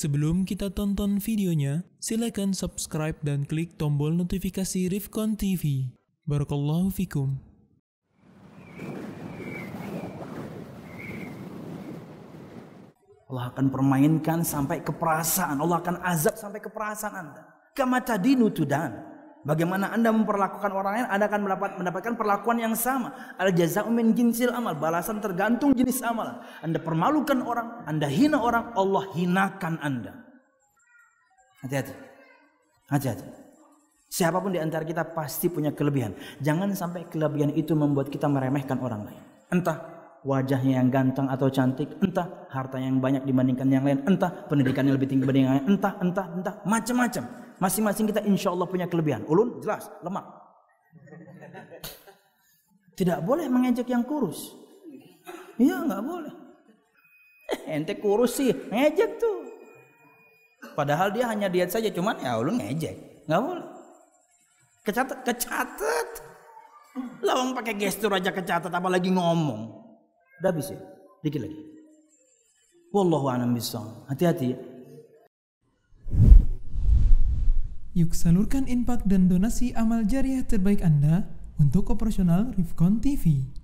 Sebelum kita tonton videonya, silakan subscribe dan klik tombol notifikasi Rifkon TV. Barakallahu fikum. Allah akan permainkan sampai ke perasaan. Allah akan azab sampai ke perasaan Anda. Kama tadinu tudan. Bagaimana Anda memperlakukan orang lain, Anda akan mendapat, mendapatkan perlakuan yang sama. Ada jaza umin jinsil amal, balasan tergantung jenis amal. Anda permalukan orang, Anda hina orang, Allah hinakan Anda. Hati-hati. Hati-hati. Siapapun di antara kita pasti punya kelebihan. Jangan sampai kelebihan itu membuat kita meremehkan orang lain. Entah wajahnya yang ganteng atau cantik, entah harta yang banyak dibandingkan yang lain, entah pendidikannya lebih tinggi dibanding yang lain, entah, entah, entah, macam-macam. Masing-masing kita insya Allah punya kelebihan. Ulun jelas, lemak. Tidak boleh mengejek yang kurus. Iya nggak boleh. Eh, ente kurus sih, ngejek tuh. Padahal dia hanya diet saja, cuman ya ulun ngejek. Nggak boleh. Kecatat, kecatet Lawang pakai gestur aja kecatat, apalagi ngomong. Udah bisa ya? Dikit lagi. Wallahu a'lam bishawab. Hati-hati ya. Yuk salurkan impak dan donasi amal jariah terbaik Anda untuk operasional Rifkon TV.